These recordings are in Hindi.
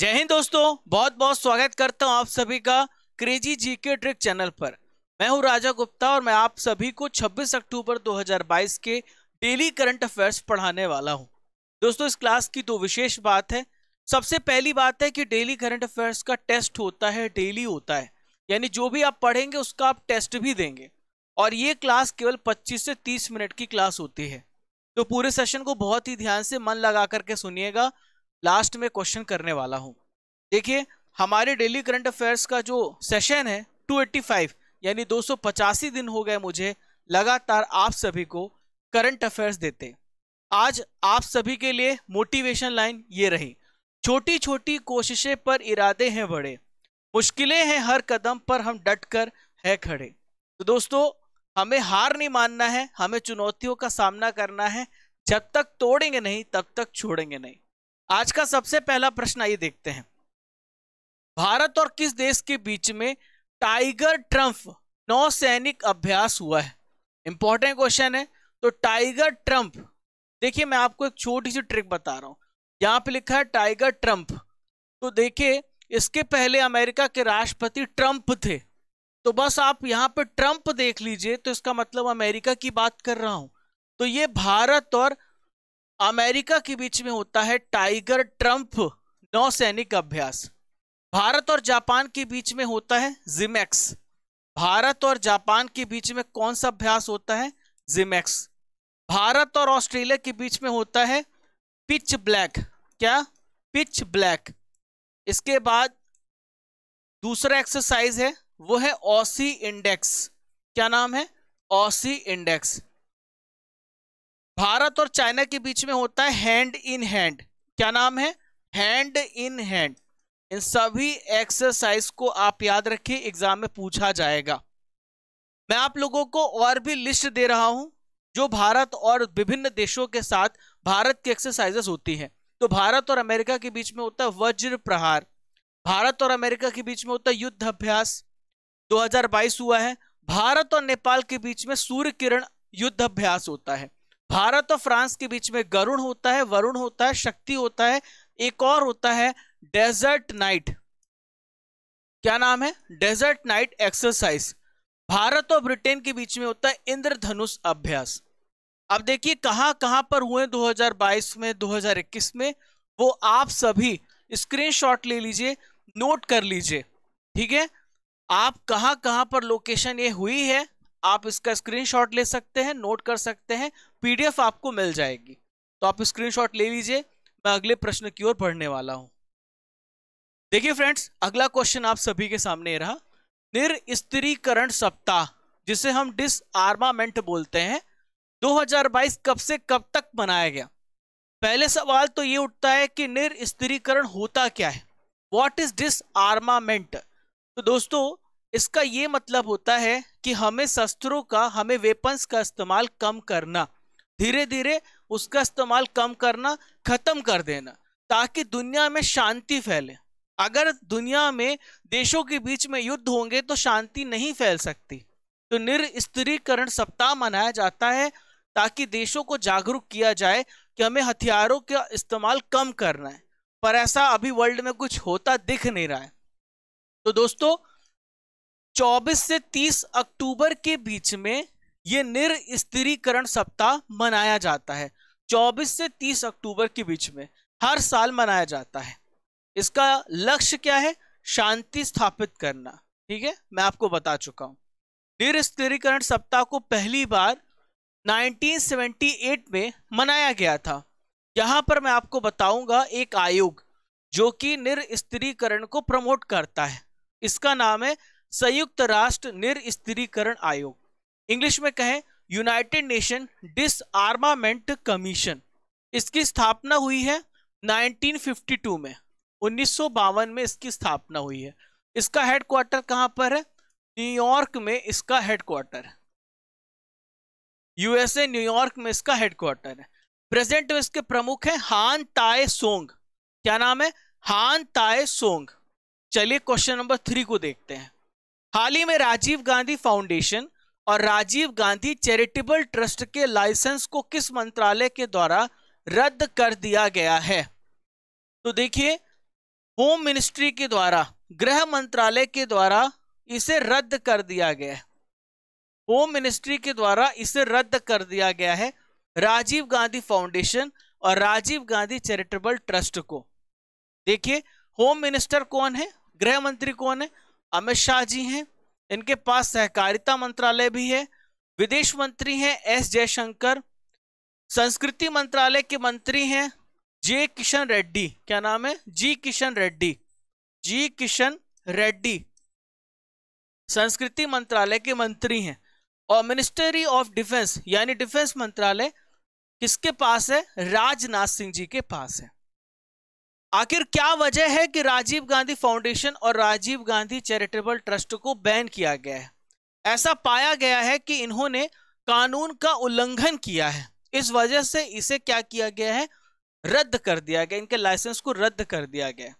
जय हिंद दोस्तों बहुत बहुत स्वागत करता हूं आप सभी का क्रेजी जीके ट्रिक चैनल पर मैं हूं राजा गुप्ता और मैं आप सभी को 26 अक्टूबर 2022 के डेली करंट अफेयर्स पढ़ाने वाला हूं दोस्तों इस क्लास की दो विशेष बात है सबसे पहली बात है कि डेली करंट अफेयर्स का टेस्ट होता है डेली होता है यानी जो भी आप पढ़ेंगे उसका आप टेस्ट भी देंगे और ये क्लास केवल पच्चीस से तीस मिनट की क्लास होती है तो पूरे सेशन को बहुत ही ध्यान से मन लगा करके सुनिएगा लास्ट में क्वेश्चन करने वाला हूँ देखिए हमारे डेली करंट अफेयर्स का जो सेशन है 285 यानी दो दिन हो गए मुझे लगातार आप सभी को करंट अफेयर्स देते आज आप सभी के लिए मोटिवेशन लाइन ये रही छोटी छोटी कोशिशें पर इरादे हैं बड़े मुश्किलें हैं हर कदम पर हम डट कर है खड़े तो दोस्तों हमें हार नहीं मानना है हमें चुनौतियों का सामना करना है जब तक तोड़ेंगे नहीं तब तक छोड़ेंगे नहीं आज का सबसे पहला प्रश्न आइए देखते हैं भारत और किस देश के बीच में टाइगर ट्रंप नौ सैनिक अभ्यास हुआ है इंपॉर्टेंट क्वेश्चन है तो टाइगर ट्रंप देखिए मैं आपको एक छोटी सी ट्रिक बता रहा हूं यहां पे लिखा है टाइगर ट्रंप तो देखिए इसके पहले अमेरिका के राष्ट्रपति ट्रंप थे तो बस आप यहाँ पे ट्रंप देख लीजिए तो इसका मतलब अमेरिका की बात कर रहा हूं तो ये भारत और अमेरिका के बीच में होता है टाइगर ट्रंप नौसैनिक अभ्यास भारत और जापान के बीच में होता है जिमेक्स भारत और जापान के बीच में कौन सा अभ्यास होता है जिमेक्स भारत और ऑस्ट्रेलिया के बीच में होता है पिच ब्लैक क्या पिच ब्लैक इसके बाद दूसरा एक्सरसाइज है वो है ओसी इंडेक्स क्या नाम है ओसी इंडेक्स भारत और चाइना के बीच में होता है हैंड इन हैंड क्या नाम है हैंड इन हैंड इन सभी एक्सरसाइज को आप याद रखिए एग्जाम में पूछा जाएगा मैं आप लोगों को और भी लिस्ट दे रहा हूं जो भारत और विभिन्न देशों के साथ भारत की एक्सरसाइजेस होती है तो भारत और अमेरिका के बीच में होता है वज्र प्रहार भारत और अमेरिका के बीच में होता है युद्ध अभ्यास 2022 हुआ है भारत और नेपाल के बीच में सूर्य किरण युद्ध अभ्यास होता है भारत और फ्रांस के बीच में गरुण होता है वरुण होता है शक्ति होता है एक और होता है डेजर्ट नाइट क्या नाम है डेजर्ट नाइट एक्सरसाइज भारत और ब्रिटेन के बीच में होता है इंद्रधनुष अभ्यास अब देखिए कहां कहां पर हुए 2022 में 2021 में वो आप सभी स्क्रीनशॉट ले लीजिए नोट कर लीजिए ठीक है आप कहां कहां पर लोकेशन ये हुई है आप इसका स्क्रीनशॉट ले सकते हैं नोट कर सकते हैं पीडीएफ आपको मिल जाएगी तो आप स्क्रीनशॉट ले लीजिए मैं अगले प्रश्न की ओर बढ़ने वाला हूं देखिए फ्रेंड्स अगला क्वेश्चन आप सभी के सामने रहा निरस्त्रीकरण सप्ताह जिसे हम आर्मामेंट बोलते हैं 2022 कब से कब तक मनाया गया पहले सवाल तो ये उठता है कि निरस्त्रीकरण होता क्या है वॉट इज आर्मामेंट तो दोस्तों इसका ये मतलब होता है कि हमें शस्त्रों का हमें वेपन्स का इस्तेमाल कम करना धीरे धीरे उसका इस्तेमाल कम करना ख़त्म कर देना ताकि दुनिया में शांति फैले अगर दुनिया में देशों के बीच में युद्ध होंगे तो शांति नहीं फैल सकती तो निरस्त्रीकरण सप्ताह मनाया जाता है ताकि देशों को जागरूक किया जाए कि हमें हथियारों का इस्तेमाल कम करना है पर ऐसा अभी वर्ल्ड में कुछ होता दिख नहीं रहा है तो दोस्तों 24 से 30 अक्टूबर के बीच में ये निर्स्त्रीकरण सप्ताह मनाया जाता है 24 से 30 अक्टूबर के बीच में हर साल मनाया जाता है इसका लक्ष्य क्या है शांति स्थापित करना ठीक है मैं आपको बता चुका हूँ निरस्त्रीकरण सप्ताह को पहली बार 1978 में मनाया गया था यहां पर मैं आपको बताऊंगा एक आयोग जो कि निरस्त्रीकरण को प्रमोट करता है इसका नाम है संयुक्त राष्ट्र निरस्त्रीकरण आयोग इंग्लिश में कहें यूनाइटेड नेशन डिसआर्मामेंट कमीशन इसकी स्थापना हुई है 1952 में उन्नीस में इसकी स्थापना हुई है इसका हेडक्वार्टर कहां पर है न्यूयॉर्क में इसका हेडक्वार्टर है यूएसए न्यूयॉर्क में इसका हेडक्वार्टर है प्रेजेंट में इसके प्रमुख हैं हान ताए सोंग क्या नाम है हान ताए सोंग चलिए क्वेश्चन नंबर थ्री को देखते हैं हाल ही में राजीव गांधी फाउंडेशन और राजीव गांधी चैरिटेबल ट्रस्ट के लाइसेंस को किस मंत्रालय के द्वारा रद्द कर दिया गया है तो देखिए होम मिनिस्ट्री के द्वारा गृह मंत्रालय के द्वारा इसे रद्द कर दिया गया है होम मिनिस्ट्री के द्वारा इसे रद्द कर दिया गया है राजीव गांधी फाउंडेशन और राजीव गांधी चैरिटेबल ट्रस्ट को देखिए होम मिनिस्टर कौन है गृह मंत्री कौन है अमित शाह जी हैं इनके पास सहकारिता मंत्रालय भी है विदेश मंत्री हैं एस जयशंकर संस्कृति मंत्रालय के मंत्री हैं जे किशन रेड्डी क्या नाम है जी किशन रेड्डी जी किशन रेड्डी संस्कृति मंत्रालय के मंत्री हैं और मिनिस्ट्री ऑफ डिफेंस यानी डिफेंस मंत्रालय किसके पास है राजनाथ सिंह जी के पास है आखिर क्या वजह है कि राजीव गांधी फाउंडेशन और राजीव गांधी चैरिटेबल ट्रस्ट को बैन किया गया है ऐसा पाया गया है कि इन्होंने कानून का उल्लंघन किया है इस वजह से इसे क्या किया गया है रद्द कर दिया गया इनके लाइसेंस को रद्द कर दिया गया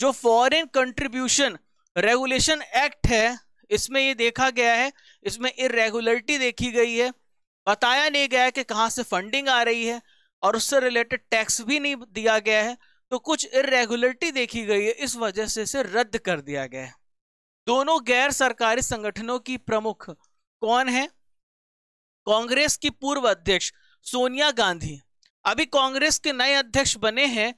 जो फॉरेन कंट्रीब्यूशन रेगुलेशन एक्ट है इसमें ये देखा गया है इसमें इरेगुलरिटी देखी गई है बताया नहीं गया कि कहाँ से फंडिंग आ रही है और उससे रिलेटेड टैक्स भी नहीं दिया गया है तो कुछ इरेगुलरिटी देखी गई है इस वजह से इसे रद्द कर दिया गया है दोनों गैर सरकारी संगठनों की प्रमुख कौन है कांग्रेस की पूर्व अध्यक्ष सोनिया गांधी अभी कांग्रेस के नए अध्यक्ष बने हैं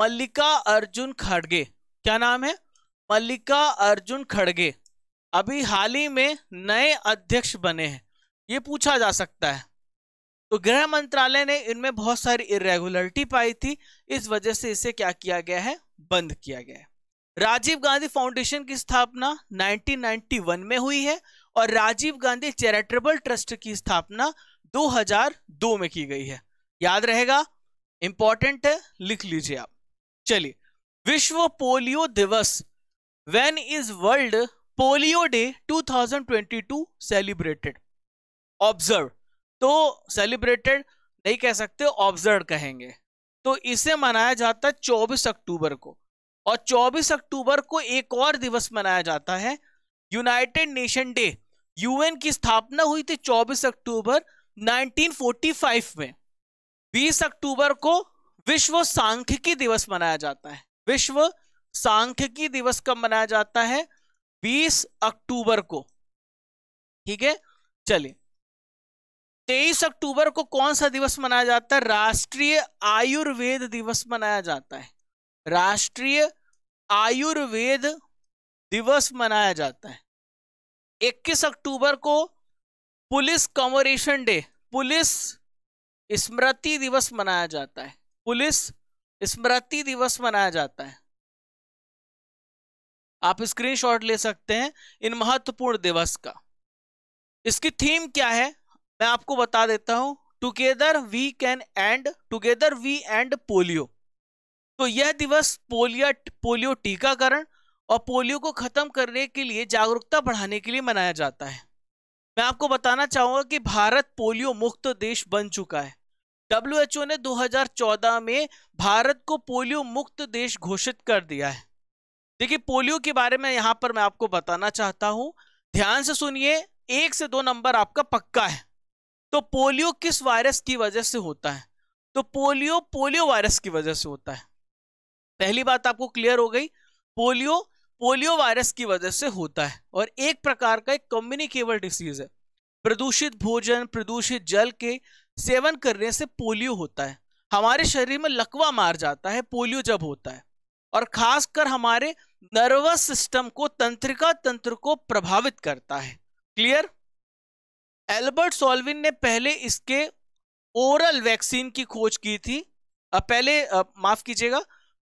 मल्लिका अर्जुन खड़गे क्या नाम है मल्लिका अर्जुन खड़गे अभी हाल ही में नए अध्यक्ष बने हैं ये पूछा जा सकता है तो गृह मंत्रालय ने इनमें बहुत सारी इरेगुलरिटी पाई थी इस वजह से इसे क्या किया गया है बंद किया गया है राजीव गांधी फाउंडेशन की स्थापना 1991 में हुई है और राजीव गांधी चैरिटेबल ट्रस्ट की स्थापना 2002 में की गई है याद रहेगा इंपॉर्टेंट है लिख लीजिए आप चलिए विश्व पोलियो दिवस when is world polio day 2022 celebrated observe तो सेलिब्रेटेड नहीं कह सकते ऑब्जर्व कहेंगे तो इसे मनाया जाता है चौबीस अक्टूबर को और 24 अक्टूबर को एक और दिवस मनाया जाता है यूनाइटेड नेशन डे यूएन की स्थापना हुई थी 24 अक्टूबर 1945 में 20 अक्टूबर को विश्व सांख्यिकी दिवस मनाया जाता है विश्व सांख्यिकी दिवस कब मनाया जाता है 20 अक्टूबर को ठीक है चलिए तेईस अक्टूबर को कौन सा दिवस मनाया जाता है राष्ट्रीय आयुर्वेद दिवस मनाया जाता है राष्ट्रीय आयुर्वेद दिवस मनाया जाता है 21 अक्टूबर को पुलिस कमोरेशन डे पुलिस स्मृति दिवस मनाया जाता है पुलिस स्मृति दिवस मनाया जाता है आप स्क्रीनशॉट ले सकते हैं इन महत्वपूर्ण दिवस का इसकी थीम क्या है मैं आपको बता देता हूं together we can end together we end polio तो यह दिवस पोलिया पोलियो टीकाकरण और पोलियो को खत्म करने के लिए जागरूकता बढ़ाने के लिए मनाया जाता है मैं आपको बताना चाहूंगा कि भारत पोलियो मुक्त देश बन चुका है ओ ने 2014 में भारत को पोलियो मुक्त देश घोषित कर दिया है देखिए पोलियो के बारे में यहां पर मैं आपको बताना चाहता हूं ध्यान से सुनिए एक से दो नंबर आपका पक्का है तो पोलियो किस वायरस की वजह से होता है तो पोलियो पोलियो वायरस की वजह से होता है पहली बात आपको क्लियर हो गई पोलियो पोलियो वायरस की वजह से होता है और एक प्रकार का एक कम्युनिकेबल डिसीज है प्रदूषित भोजन प्रदूषित जल के सेवन करने से पोलियो होता है हमारे शरीर में लकवा मार जाता है पोलियो जब होता है और खासकर हमारे नर्वस सिस्टम को तंत्रिका तंत्र को प्रभावित करता है क्लियर एल्बर्ट सोलविन ने पहले इसके ओरल वैक्सीन की खोज की थी पहले माफ कीजिएगा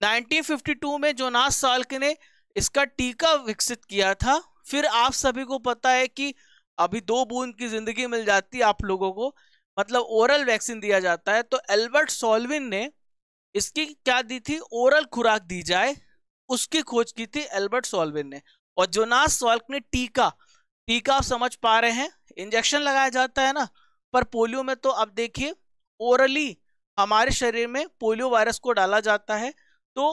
1952 में जोनास साल्क ने इसका टीका विकसित किया था फिर आप सभी को पता है कि अभी दो बूंद की जिंदगी मिल जाती आप लोगों को मतलब ओरल वैक्सीन दिया जाता है तो एल्बर्ट सोलविन ने इसकी क्या दी थी ओरल खुराक दी जाए उसकी खोज की थी एल्बर्ट सोलविन ने और जोनास सॉल्क ने टीका टीका आप समझ पा रहे हैं इंजेक्शन लगाया जाता है ना पर पोलियो में तो अब देखिए ओरली हमारे शरीर में पोलियो वायरस को डाला जाता है तो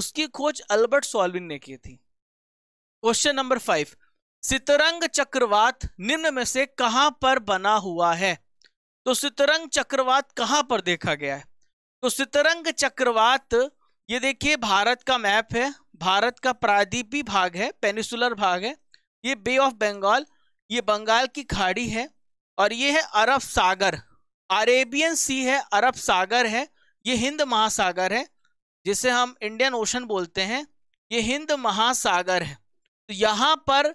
उसकी खोज अल्बर्ट सोलविन ने की थी क्वेश्चन नंबर फाइव सितरंग चक्रवात निम्न में से कहां पर बना हुआ है तो सितरंग चक्रवात कहां पर देखा गया है तो सितरंग चक्रवात ये देखिए भारत का मैप है भारत का प्रादीपी भाग है पेनिसुलर भाग है ये बे ऑफ बंगाल ये बंगाल की खाड़ी है और ये है अरब सागर अरेबियन सी है अरब सागर है ये हिंद महासागर है जिसे हम इंडियन ओशन बोलते हैं ये हिंद महासागर है तो यहाँ पर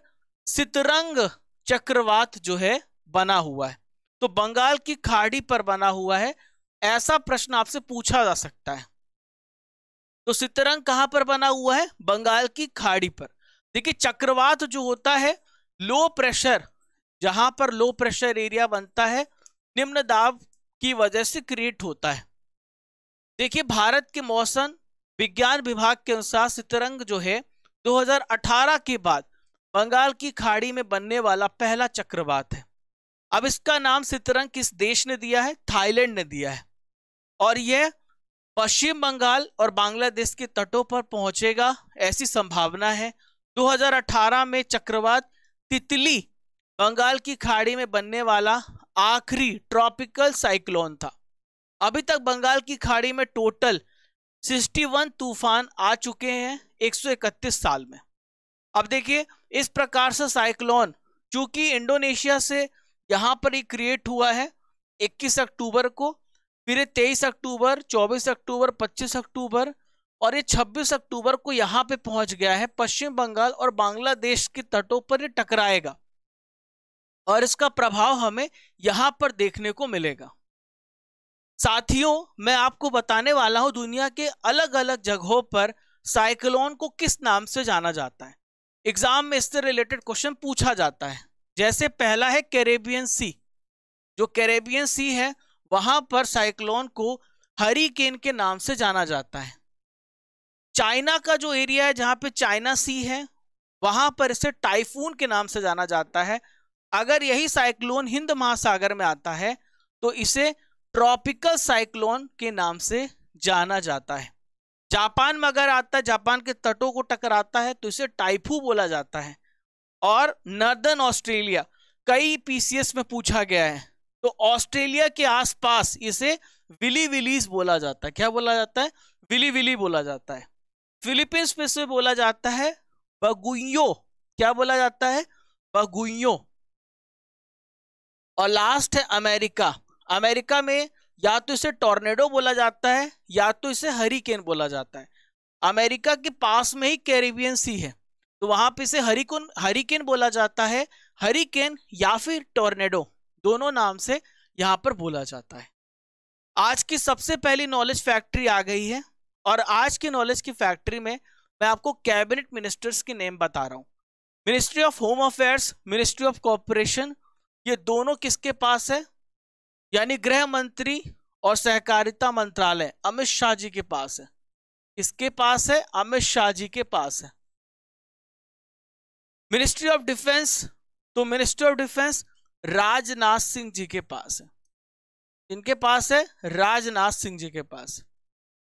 सितरंग चक्रवात जो है बना हुआ है तो बंगाल की खाड़ी पर बना हुआ है ऐसा प्रश्न आपसे पूछा जा सकता है तो सितरंग कहाँ पर बना हुआ है बंगाल की खाड़ी पर देखिए चक्रवात जो होता है लो प्रेशर जहां पर लो प्रेशर एरिया बनता है निम्न दाब की वजह से क्रिएट होता है देखिए भारत के मौसम विज्ञान विभाग के अनुसार सितरंग जो है 2018 के बाद बंगाल की खाड़ी में बनने वाला पहला चक्रवात है अब इसका नाम सितरंग किस देश ने दिया है थाईलैंड ने दिया है और यह पश्चिम बंगाल और बांग्लादेश के तटों पर पहुंचेगा ऐसी संभावना है 2018 में चक्रवात तितली बंगाल की खाड़ी में बनने वाला आखिरी ट्रॉपिकल साइक्लोन था अभी तक बंगाल की खाड़ी में टोटल 61 तूफान आ चुके हैं 131 साल में अब देखिए इस प्रकार से साइक्लोन चूंकि इंडोनेशिया से यहाँ पर ही क्रिएट हुआ है 21 अक्टूबर को फिर 23 अक्टूबर 24 अक्टूबर 25 अक्टूबर और ये 26 अक्टूबर को यहाँ पे पहुंच गया है पश्चिम बंगाल और बांग्लादेश के तटों पर ये टकराएगा और इसका प्रभाव हमें यहां पर देखने को मिलेगा साथियों मैं आपको बताने वाला हूं दुनिया के अलग अलग जगहों पर साइक्लोन को किस नाम से जाना जाता है एग्जाम में इससे रिलेटेड क्वेश्चन पूछा जाता है जैसे पहला है कैरेबियन सी जो कैरेबियन सी है वहां पर साइक्लोन को हरिकेन के नाम से जाना जाता है चाइना का जो एरिया है जहां पे चाइना सी है वहां पर इसे टाइफून के नाम से जाना जाता है अगर यही साइक्लोन हिंद महासागर में आता है तो इसे ट्रॉपिकल साइक्लोन के नाम से जाना जाता है जापान में अगर आता है जापान के तटों को टकराता है तो इसे टाइफू बोला जाता है और नर्दर्न ऑस्ट्रेलिया कई पीसीएस में पूछा गया है तो ऑस्ट्रेलिया के आसपास इसे विली विलीज बोला जाता है क्या बोला जाता है विली विली बोला जाता है फिलीपींस में से बोला जाता है बगुइयो क्या बोला जाता है बगुइयो और लास्ट है अमेरिका अमेरिका में या तो इसे टॉर्नेडो बोला जाता है या तो इसे हरिकेन बोला जाता है अमेरिका के पास में ही कैरिबियन सी है तो वहां पे इसे हरिकोन हरिकेन बोला जाता है हरिकेन या फिर टॉर्नेडो दोनों नाम से यहां पर बोला जाता है आज की सबसे पहली नॉलेज फैक्ट्री आ गई है और आज के नॉलेज की फैक्ट्री में मैं आपको कैबिनेट मिनिस्टर्स के नेम बता रहा हूँ ministry of home affairs ministry of cooperation ये दोनों किसके पास है यानी गृह मंत्री और सहकारिता मंत्रालय अमित शाह जी के पास है किसके पास है अमित शाह जी के पास है मिनिस्ट्री ऑफ डिफेंस तो ministry of defence Rajnath Singh ji के पास है इनके पास है राजनाथ सिंह जी के पास है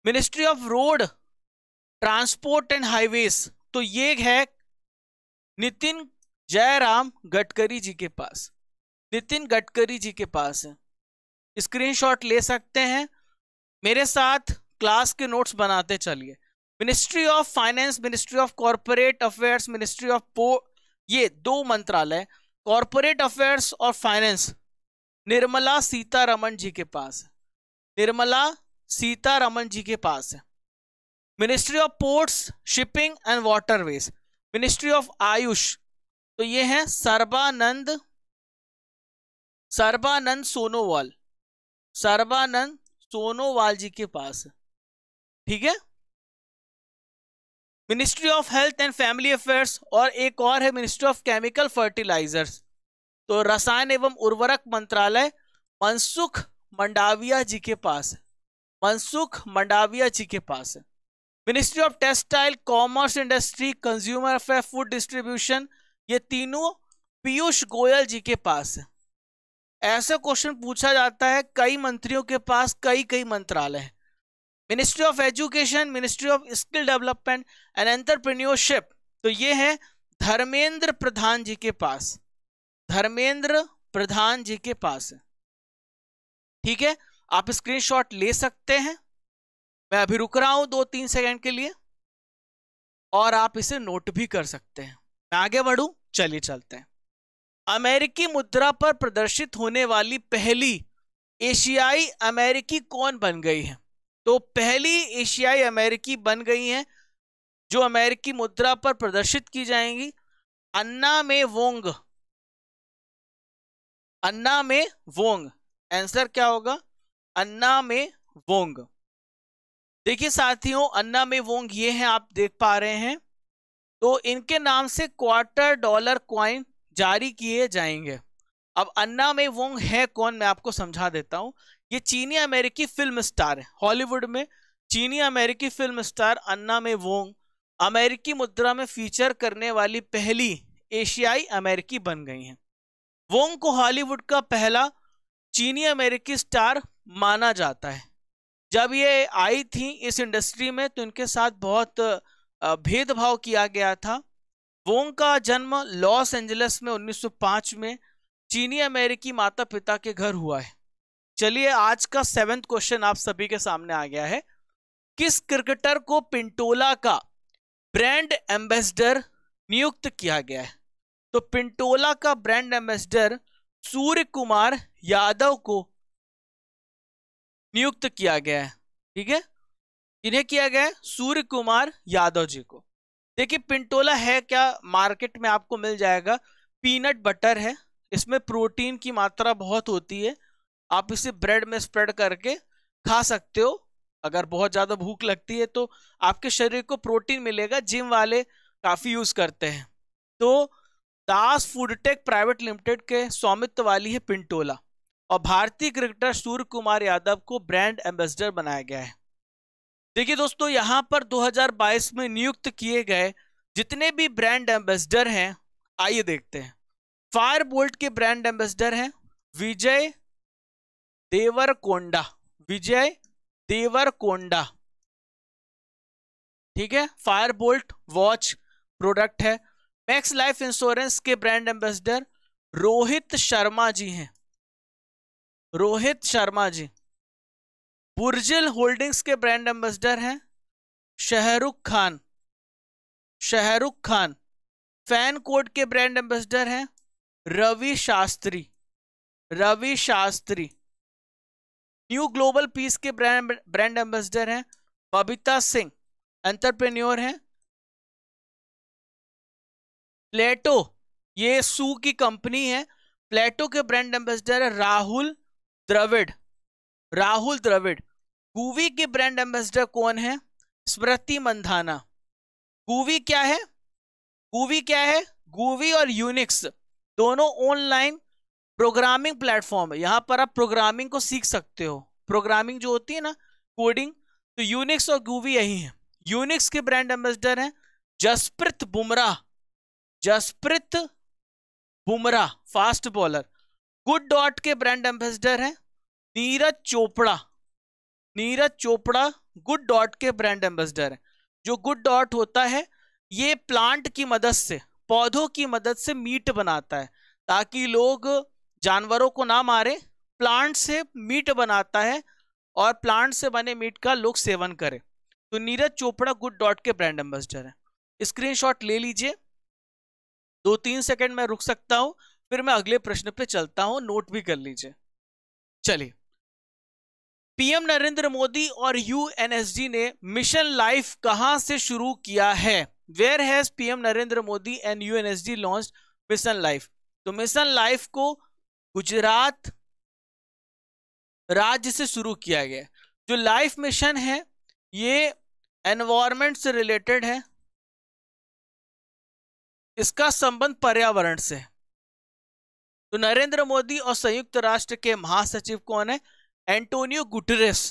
ministry of road transport and highways तो ये है नितिन जयराम गडकरी जी के पास नितिन गडकरी जी के पास है स्क्रीनशॉट ले सकते हैं मेरे साथ क्लास के नोट्स बनाते चलिए ministry of finance ministry of corporate affairs ministry of पो ये दो मंत्रालय कॉरपोरेट अफेयर्स और फाइनेंस निर्मला सीतारमन जी के पास निर्मला सीतारमन जी के पास है ministry of ports shipping and waterways ministry of Ayush तो ये है सर्बानंद सर्बानंद सोनोवाल सर्बानंद सोनोवाल जी के पास ठीक है ministry of health and family affairs और एक और है मिनिस्ट्री ऑफ केमिकल फर्टिलाइजर्स तो रसायन एवं उर्वरक मंत्रालय मनसुख मंडाविया जी के पास है मनसुख मंडाविया जी के पास है ministry of textile commerce industry consumer affair food distribution ये तीनों पीयूष गोयल जी के पास है ऐसा क्वेश्चन पूछा जाता है कई मंत्रियों के पास कई कई मंत्रालय ministry of education ministry of skill development and entrepreneurship तो ये है धर्मेंद्र प्रधान जी के पास धर्मेंद्र प्रधान जी के पास ठीक है आप स्क्रीनशॉट ले सकते हैं मैं अभी रुक रहा हूं दो तीन सेकंड के लिए और आप इसे नोट भी कर सकते हैं मैं आगे बढ़ू चलिए चलते हैं अमेरिकी मुद्रा पर प्रदर्शित होने वाली पहली एशियाई अमेरिकी कौन बन गई है तो पहली एशियाई अमेरिकी बन गई है जो अमेरिकी मुद्रा पर प्रदर्शित की जाएंगी अन्ना में वोंग अन्ना में वोंग आंसर क्या होगा अन्ना में वोंग देखिए साथियों अन्ना में वोंग ये हैं आप देख पा रहे हैं तो इनके नाम से क्वार्टर डॉलर क्वाइन जारी किए जाएंगे अब अन्ना में वोंग है कौन मैं आपको समझा देता हूँ ये चीनी अमेरिकी फिल्म स्टार है हॉलीवुड में चीनी अमेरिकी फिल्म स्टार अन्ना में वोंग अमेरिकी मुद्रा में फीचर करने वाली पहली एशियाई अमेरिकी बन गई हैं वोंग को हॉलीवुड का पहला चीनी अमेरिकी स्टार माना जाता है जब ये आई थी इस इंडस्ट्री में तो इनके साथ बहुत भेदभाव किया गया था वोंग का जन्म लॉस एंजलिस में 1905 में चीनी अमेरिकी माता पिता के घर हुआ है चलिए आज का सेवेंथ क्वेश्चन आप सभी के सामने आ गया है किस क्रिकेटर को पिंटोला का ब्रांड एम्बेसडर नियुक्त किया गया है तो पिंटोला का ब्रांड एम्बेसडर सूर्य कुमार यादव को नियुक्त किया गया है ठीक है किन्हें किया गया है सूर्य कुमार यादव जी को देखिए पिंटोला है क्या मार्केट में आपको मिल जाएगा पीनट बटर है इसमें प्रोटीन की मात्रा बहुत होती है आप इसे ब्रेड में स्प्रेड करके खा सकते हो अगर बहुत ज़्यादा भूख लगती है तो आपके शरीर को प्रोटीन मिलेगा जिम वाले काफ़ी यूज़ करते हैं तो दास फूडटेक प्राइवेट लिमिटेड के स्वामित्व वाली है पिंटोला और भारतीय क्रिकेटर सूर्य कुमार यादव को ब्रांड एम्बेसडर बनाया गया है देखिए दोस्तों यहाँ पर 2022 में नियुक्त किए गए जितने भी ब्रांड एम्बेसडर हैं आइए देखते हैं फायर बोल्ट के ब्रांड एम्बेसडर हैं विजय देवर कोंडा विजय देवर कोंडा ठीक है फायर बोल्ट वॉच प्रोडक्ट है मैक्स लाइफ इंश्योरेंस के ब्रांड एम्बेसडर रोहित शर्मा जी हैं रोहित शर्मा जी बुर्जिल होल्डिंग्स के ब्रांड एम्बेसडर हैं शाहरुख खान शाहरुख खान फैन कोड के ब्रांड एम्बेसडर हैं Ravi Shastri Ravi Shastri new global peace के ब्रांड ब्रांड एम्बेसडर हैं बबीता सिंह एंटरप्रेन्योर हैं प्लेटो ये सू की कंपनी है प्लेटो के ब्रांड एम्बेसडर है राहुल द्रविड राहुल द्रविड कूवी की ब्रांड एम्बेसडर कौन है स्मृति मंधाना कूवी क्या है कूवी क्या है गूवी और यूनिक्स दोनों ऑनलाइन प्रोग्रामिंग प्लेटफॉर्म है यहां पर आप प्रोग्रामिंग को सीख सकते हो प्रोग्रामिंग जो होती है ना कोडिंग तो यूनिक्स और गूवी यही है यूनिक्स के ब्रांड एम्बेसडर हैं Jasprit Bumrah Jasprit Bumrah fast bowler Good Dot के ब्रांड एम्बेसडर हैं नीरज चोपड़ा नीरज चोपड़ा गुड डॉट के ब्रांड एम्बेसडर हैं जो गुड डॉट होता है ये प्लांट की मदद से पौधों की मदद से मीट बनाता है ताकि लोग जानवरों को ना मारे प्लांट से मीट बनाता है और प्लांट से बने मीट का लोग सेवन करें तो नीरज चोपड़ा गुड डॉट के ब्रांड एम्बेसडर हैं स्क्रीनशॉट ले लीजिए दो तीन सेकंड में रुक सकता हूं फिर मैं अगले प्रश्न पे चलता हूं नोट भी कर लीजिए चलिए पीएम नरेंद्र मोदी और यूएनएसडी ने मिशन लाइफ कहां से शुरू किया है where has PM Narendra Modi and UNSD launch mission life तो मिशन लाइफ को गुजरात राज्य से शुरू किया गया जो लाइफ मिशन है ये एनवायरमेंट से रिलेटेड है इसका संबंध पर्यावरण से है तो नरेंद्र मोदी और संयुक्त राष्ट्र के महासचिव कौन है एंटोनियो गुटरेस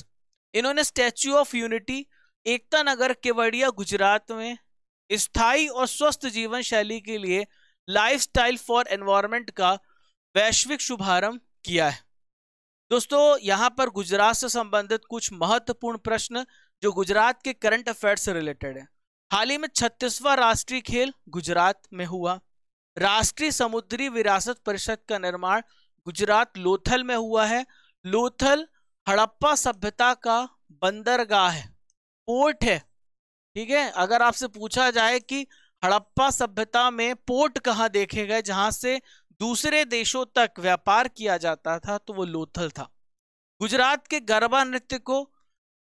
इन्होंने statue of unity Ekta Nagar Kevadia Gujarat में स्थायी और स्वस्थ जीवन शैली के लिए लाइफस्टाइल फॉर एनवायरमेंट का वैश्विक शुभारंभ किया है दोस्तों यहाँ पर गुजरात से संबंधित कुछ महत्वपूर्ण प्रश्न जो गुजरात के करंट अफेयर से रिलेटेड है हाल ही में छत्तीसवां राष्ट्रीय खेल गुजरात में हुआ राष्ट्रीय समुद्री विरासत परिषद का निर्माण गुजरात लोथल में हुआ है लोथल हड़प्पा सभ्यता का बंदरगाह है पोर्ट है ठीक है अगर आपसे पूछा जाए कि हड़प्पा सभ्यता में पोर्ट कहाँ देखे गए जहां से दूसरे देशों तक व्यापार किया जाता था तो वो लोथल था गुजरात के गरबा नृत्य को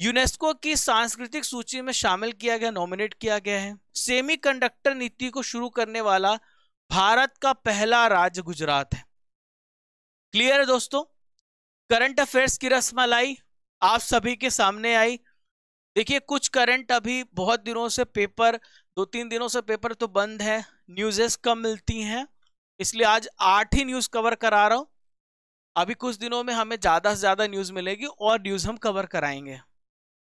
यूनेस्को की सांस्कृतिक सूची में शामिल किया गया नॉमिनेट किया गया है सेमीकंडक्टर नीति को शुरू करने वाला भारत का पहला राज्य गुजरात है क्लियर है दोस्तों करंट अफेयर्स की रसमलाई आप सभी के सामने आई देखिए कुछ करंट अभी बहुत दिनों से पेपर दो तीन दिनों से पेपर तो बंद है न्यूजेस कम मिलती हैं इसलिए आज आठ ही न्यूज़ कवर करा रहा हूं अभी कुछ दिनों में हमें ज़्यादा से ज़्यादा न्यूज़ मिलेगी और न्यूज़ हम कवर कराएंगे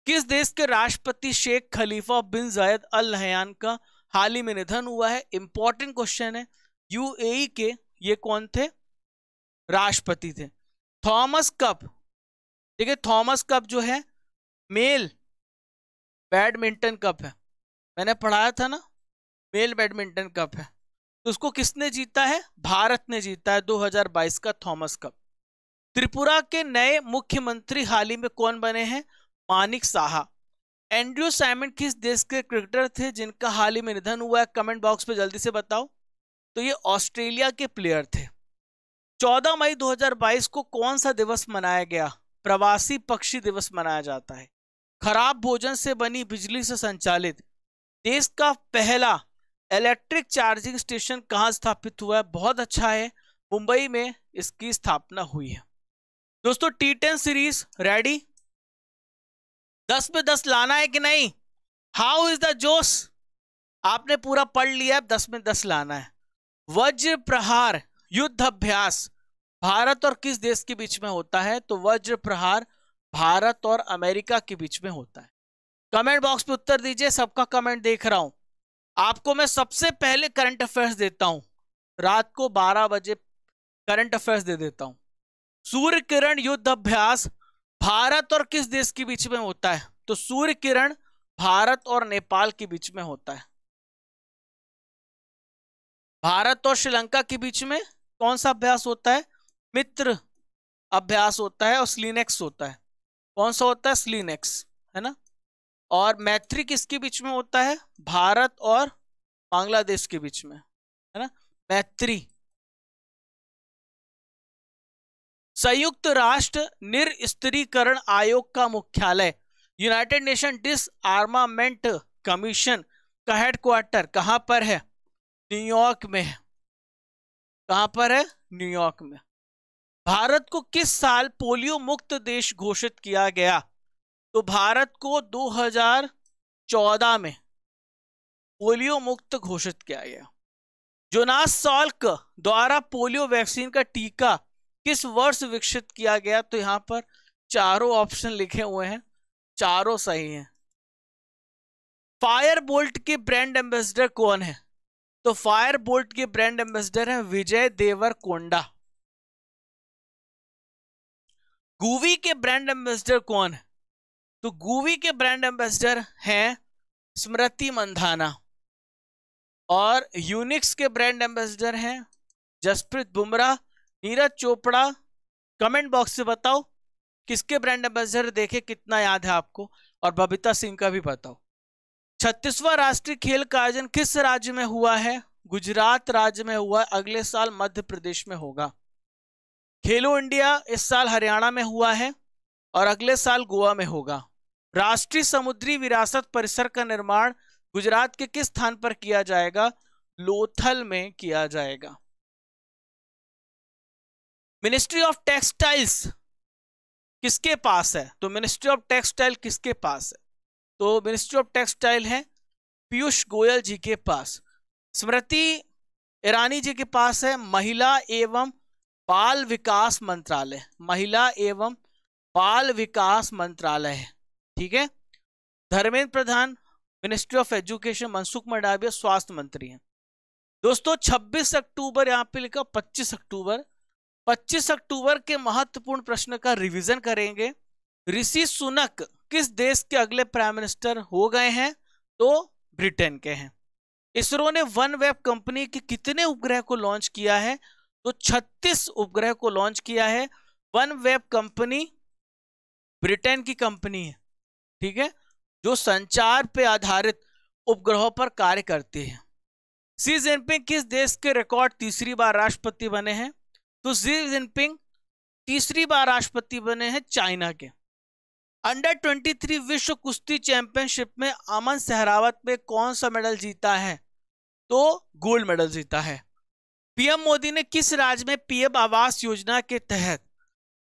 किस देश के राष्ट्रपति शेख खलीफा बिन जायद अल नहयान का हाल ही में निधन हुआ है इंपॉर्टेंट क्वेश्चन है यूएई e के ये कौन थे राष्ट्रपति थे थॉमस कप ठीक है थॉमस कप जो है मेल बैडमिंटन कप है मैंने पढ़ाया था ना मेल बैडमिंटन कप है तो उसको किसने जीता है भारत ने जीता है 2022 का थॉमस कप त्रिपुरा के नए मुख्यमंत्री हाल ही में कौन बने हैं मानिक साहा एंड्रयू साइमन किस देश के क्रिकेटर थे जिनका हाल ही में निधन हुआ है कमेंट बॉक्स में जल्दी से बताओ तो ये ऑस्ट्रेलिया के प्लेयर थे 14 मई 2022 को कौन सा दिवस मनाया गया प्रवासी पक्षी दिवस मनाया जाता है खराब भोजन से बनी बिजली से संचालित देश का पहला इलेक्ट्रिक चार्जिंग स्टेशन कहाँ स्थापित हुआ है बहुत अच्छा है मुंबई में इसकी स्थापना हुई है दोस्तों टी टेन सीरीज रेडी दस में दस लाना है कि नहीं हाउ इज द जोश आपने पूरा पढ़ लिया है दस में दस लाना है वज्र प्रहार युद्ध अभ्यास भारत और किस देश के बीच में होता है तो वज्र प्रहार भारत और अमेरिका के बीच में होता है कमेंट बॉक्स पे उत्तर दीजिए सबका कमेंट देख रहा हूं आपको मैं सबसे पहले करंट अफेयर्स देता हूं रात को 12 बजे करंट अफेयर्स दे देता हूं सूर्य किरण युद्ध अभ्यास भारत और किस देश के बीच में होता है तो सूर्य किरण भारत और नेपाल के बीच में होता है भारत और श्रीलंका के बीच में कौन सा अभ्यास होता है मित्र अभ्यास होता है और स्लीनेक्स होता है कौन सा होता है स्लीनेक्स है ना और मैत्री किसके बीच में होता है भारत और बांग्लादेश के बीच में है ना मैत्री संयुक्त राष्ट्र निरस्त्रीकरण आयोग का मुख्यालय United Nation disarmament commission का हेडक्वार्टर कहां पर है न्यूयॉर्क में है कहां पर है न्यूयॉर्क में भारत को किस साल पोलियो मुक्त देश घोषित किया गया तो भारत को 2014 में पोलियो मुक्त घोषित किया गया जोनास सॉल्क द्वारा पोलियो वैक्सीन का टीका किस वर्ष विकसित किया गया तो यहां पर चारों ऑप्शन लिखे हुए हैं चारों सही हैं फायर बोल्ट के ब्रांड एम्बेसडर कौन है तो फायर बोल्ट के ब्रांड एम्बेसडर है विजय देवर कोंडा गूवी के ब्रांड एम्बेसडर कौन है तो गूवी के ब्रांड एम्बेसडर हैं स्मृति मंधाना और यूनिक्स के ब्रांड एम्बेसडर हैं जसप्रीत बुमराह नीरज चोपड़ा कमेंट बॉक्स से बताओ किसके ब्रांड एम्बेसडर देखे कितना याद है आपको और बबीता सिंह का भी बताओ छत्तीसवा राष्ट्रीय खेल का आयोजन किस राज्य में हुआ है गुजरात राज्य में हुआ अगले साल मध्य प्रदेश में होगा खेलो इंडिया इस साल हरियाणा में हुआ है और अगले साल गोवा में होगा राष्ट्रीय समुद्री विरासत परिसर का निर्माण गुजरात के किस स्थान पर किया जाएगा लोथल में किया जाएगा मिनिस्ट्री ऑफ टेक्सटाइल्स किसके पास है तो मिनिस्ट्री ऑफ टेक्सटाइल किसके पास है तो मिनिस्ट्री ऑफ टेक्सटाइल है पीयूष गोयल जी के पास स्मृति ईरानी जी के पास है महिला एवं बाल विकास मंत्रालय महिला एवं बाल विकास मंत्रालय है ठीक है Dharmendra Pradhan ministry of education Mansukh Mandaviya स्वास्थ्य मंत्री हैं दोस्तों 26 अक्टूबर यहाँ पे लिखा 25 अक्टूबर 25 अक्टूबर के महत्वपूर्ण प्रश्न का रिवीजन करेंगे ऋषि सुनक किस देश के अगले प्राइम मिनिस्टर हो गए हैं तो ब्रिटेन के हैं इसरो ने वन वेब कंपनी के कितने उपग्रह को लॉन्च किया है तो 36 उपग्रह को लॉन्च किया है वन वेब कंपनी ब्रिटेन की कंपनी है ठीक है जो संचार पे आधारित उपग्रहों पर कार्य करती है सी जिनपिंग किस देश के रिकॉर्ड तीसरी बार राष्ट्रपति बने हैं तो जी जिनपिंग तीसरी बार राष्ट्रपति बने हैं चाइना के अंडर 23 विश्व कुश्ती चैंपियनशिप में अमन सहरावत में कौन सा मेडल जीता है तो गोल्ड मेडल जीता है पीएम मोदी ने किस राज्य में पीएम आवास योजना के तहत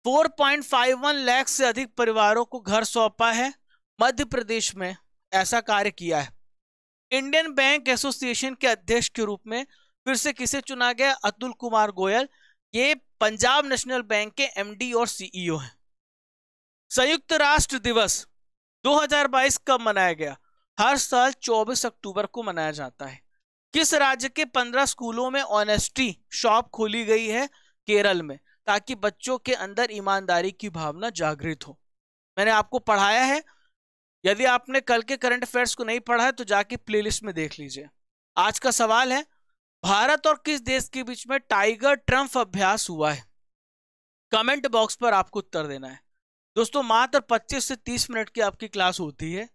4.51 लाख से अधिक परिवारों को घर सौंपा है मध्य प्रदेश में ऐसा कार्य किया है इंडियन बैंक एसोसिएशन के अध्यक्ष के रूप में फिर से किसे चुना गया अतुल कुमार गोयल ये पंजाब नेशनल बैंक के एमडी और सीईओ e हैं संयुक्त राष्ट्र दिवस 2022 कब मनाया गया हर साल 24 अक्टूबर को मनाया जाता है किस राज्य के 15 स्कूलों में ऑनेस्टी शॉप खोली गई है केरल में ताकि बच्चों के अंदर ईमानदारी की भावना जागृत हो मैंने आपको पढ़ाया है यदि आपने कल के करंट अफेयर्स को नहीं पढ़ा है तो जाके प्लेलिस्ट में देख लीजिए आज का सवाल है भारत और किस देश के बीच में टाइगर ट्रंप अभ्यास हुआ है कमेंट बॉक्स पर आपको उत्तर देना है दोस्तों मात्र 25 से 30 मिनट की आपकी क्लास होती है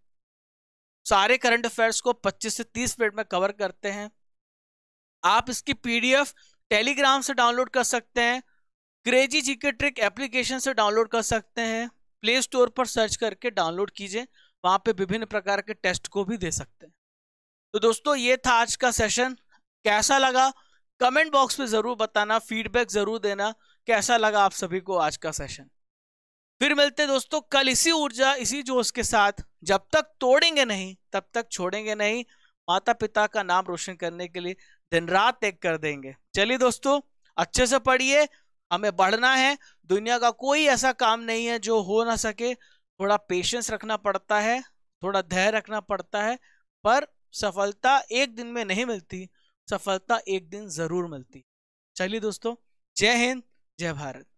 सारे करंट अफेयर्स को 25 से 30 मिनट में कवर करते हैं आप इसकी पीडीएफ टेलीग्राम से डाउनलोड कर सकते हैं क्रेजी जीके ट्रिक एप्लीकेशन से डाउनलोड कर सकते हैं प्ले स्टोर पर सर्च करके डाउनलोड कीजिए वहां पे विभिन्न प्रकार के टेस्ट को भी दे सकते हैं तो दोस्तों ये था आज का सेशन कैसा लगा कमेंट बॉक्स में ज़रूर बताना फीडबैक ज़रूर देना कैसा लगा आप सभी को आज का सेशन फिर मिलते दोस्तों कल इसी ऊर्जा इसी जोश के साथ जब तक तोड़ेंगे नहीं तब तक छोड़ेंगे नहीं माता पिता का नाम रोशन करने के लिए दिन रात एक कर देंगे चलिए दोस्तों अच्छे से पढ़िए हमें बढ़ना है दुनिया का कोई ऐसा काम नहीं है जो हो ना सके थोड़ा पेशेंस रखना पड़ता है थोड़ा धैर्य रखना पड़ता है पर सफलता एक दिन में नहीं मिलती सफलता एक दिन ज़रूर मिलती चलिए दोस्तों जय हिंद जय भारत